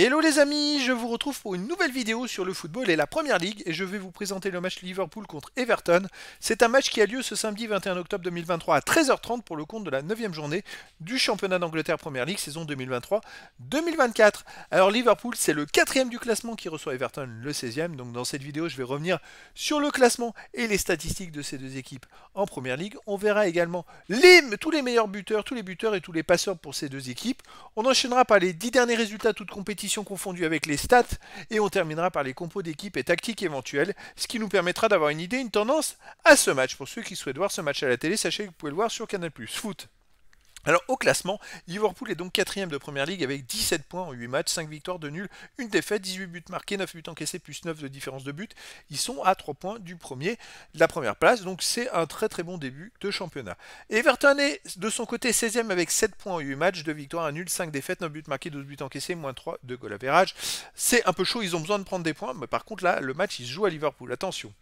Hello les amis, je vous retrouve pour une nouvelle vidéo sur le football et la première ligue et je vais vous présenter le match Liverpool contre Everton. C'est un match qui a lieu ce samedi 21 octobre 2023 à 13h30 pour le compte de la 9 journée du championnat d'Angleterre Première Ligue saison 2023-2024. Alors Liverpool c'est le quatrième du classement qui reçoit Everton le 16e, donc dans cette vidéo je vais revenir sur le classement et les statistiques de ces deux équipes en Première Ligue. On verra également tous les meilleurs buteurs, tous les buteurs et tous les passeurs pour ces deux équipes. On enchaînera par les 10 derniers résultats toutes compétitions Confondue avec les stats, et on terminera par les compos d'équipe et tactiques éventuelles, ce qui nous permettra d'avoir une idée, une tendance à ce match. Pour ceux qui souhaitent voir ce match à la télé, sachez que vous pouvez le voir sur Canal+. Foot alors au classement, Liverpool est donc quatrième de Première Ligue avec 17 points en 8 matchs, 5 victoires, de nuls, 1 défaite, 18 buts marqués, 9 buts encaissés, plus 9 de différence de but. Ils sont à 3 points du premier, de la première place, donc c'est un très très bon début de championnat. Everton est de son côté 16ème avec 7 points en 8 matchs, 2 victoires, à nul, 5 défaites, 9 buts marqués, 12 buts encaissés, moins 3 de goal à C'est un peu chaud, ils ont besoin de prendre des points, mais par contre là, le match il se joue à Liverpool, attention.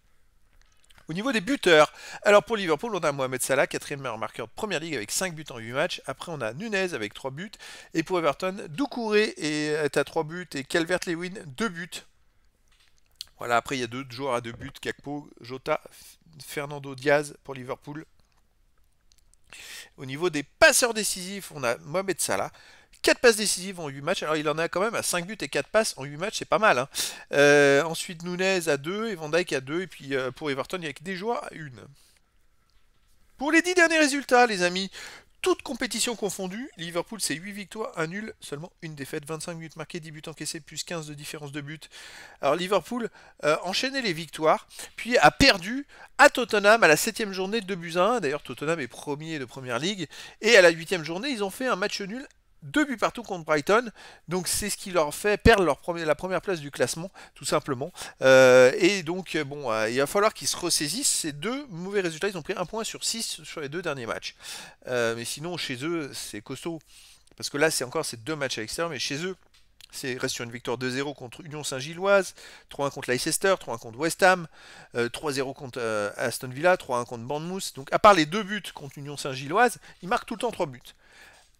Au niveau des buteurs, alors pour Liverpool, on a Mohamed Salah, quatrième meilleur marqueur de première ligue avec 5 buts en 8 matchs. Après, on a Nunez avec 3 buts. Et pour Everton, Doucouré est à 3 buts et Calvert-Lewin 2 buts. Voilà, après, il y a deux joueurs à 2 buts Kakpo, Jota, Fernando Diaz pour Liverpool. Au niveau des passeurs décisifs, on a Mohamed Salah, 4 passes décisives en 8 matchs. Alors il en a quand même à 5 buts et 4 passes en 8 matchs, c'est pas mal. Hein. Euh, ensuite Nunez à 2 et Van à 2. Et puis euh, pour Everton, il n'y a que des joueurs à 1. Pour les 10 derniers résultats, les amis, toutes compétitions confondues, Liverpool c'est 8 victoires, 1 nul, seulement une défaite, 25 buts marqués 10 buts encaissés, plus 15 de différence de but. Alors Liverpool a euh, enchaînait les victoires, puis a perdu à Tottenham à la 7ème journée de 2 buts 1. D'ailleurs Tottenham est premier de Première Ligue. Et à la 8ème journée, ils ont fait un match nul deux buts partout contre Brighton. Donc c'est ce qui leur fait perdre leur la première place du classement, tout simplement. Euh, et donc, euh, bon, euh, il va falloir qu'ils se ressaisissent. Ces deux mauvais résultats, ils ont pris un point sur six sur les deux derniers matchs. mais sinon, chez eux, c'est costaud. Parce que là, c'est encore ces deux matchs à l'extérieur, mais chez eux, c'est restent sur une victoire 2-0 contre Union Saint-Gilloise, 3-1 contre Leicester, 3-1 contre West Ham, 3-0 contre Aston Villa, 3-1 contre Bournemouth. Donc à part les deux buts contre Union Saint-Gilloise, ils marquent tout le temps 3 buts.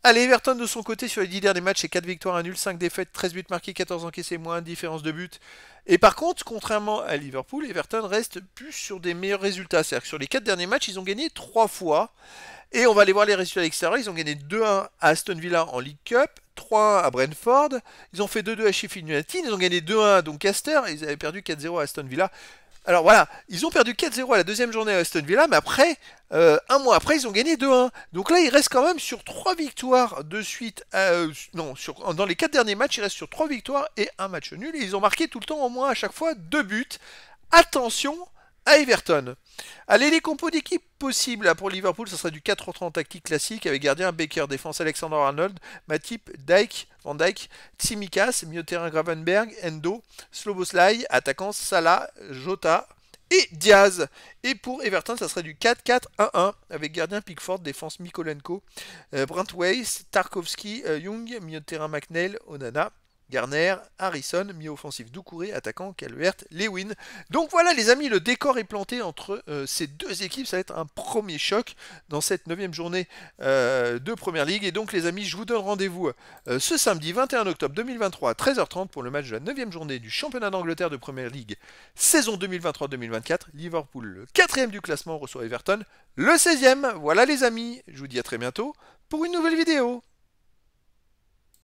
Allez, Everton de son côté sur les 10 derniers matchs, c'est 4 victoires, 1 nul, 5 défaites, 13 buts marqués, 14 encaissés, moins différence de but. Et par contre, contrairement à Liverpool, Everton reste plus sur des meilleurs résultats. C'est-à-dire que sur les 4 derniers matchs, ils ont gagné 3 fois. Et on va aller voir les résultats à l'extérieur. Ils ont gagné 2-1 à Aston Villa en League Cup, 3-1 à Brentford. Ils ont fait 2-2 à Sheffield United. Ils ont gagné 2-1 à Doncaster. Et ils avaient perdu 4-0 à Aston Villa. Alors voilà, ils ont perdu 4-0 à la deuxième journée à Aston Villa, mais après, euh, un mois après, ils ont gagné 2-1. Donc là, ils restent quand même sur trois victoires de suite. Euh, non, sur, dans les 4 derniers matchs, ils restent sur trois victoires et un match nul. ils ont marqué tout le temps au moins à chaque fois deux buts. Attention, à Everton. Allez, les compos d'équipe possibles pour Liverpool, ça serait du 4 3 en tactique classique avec gardien Baker, défense Alexander Arnold, Matip, Dyke, Van Dyke, Tsimikas, milieu terrain Gravenberg, Endo, Sloboslai, attaquant Salah, Jota et Diaz. Et pour Everton, ça serait du 4-4-1-1 avec gardien Pickford, défense Mikolenko, euh, Weiss, Tarkovsky, euh, Young, milieu terrain McNeil, Onana. Garner, Harrison, milieu offensif Doucouré, attaquant Calvert, Lewin. Donc voilà les amis, le décor est planté entre euh, ces deux équipes, ça va être un premier choc dans cette neuvième journée euh, de Première Ligue. Et donc les amis, je vous donne rendez-vous euh, ce samedi 21 octobre 2023 à 13h30 pour le match de la 9 neuvième journée du championnat d'Angleterre de Première Ligue saison 2023-2024. Liverpool, le quatrième du classement, reçoit Everton, le 16e. Voilà les amis, je vous dis à très bientôt pour une nouvelle vidéo.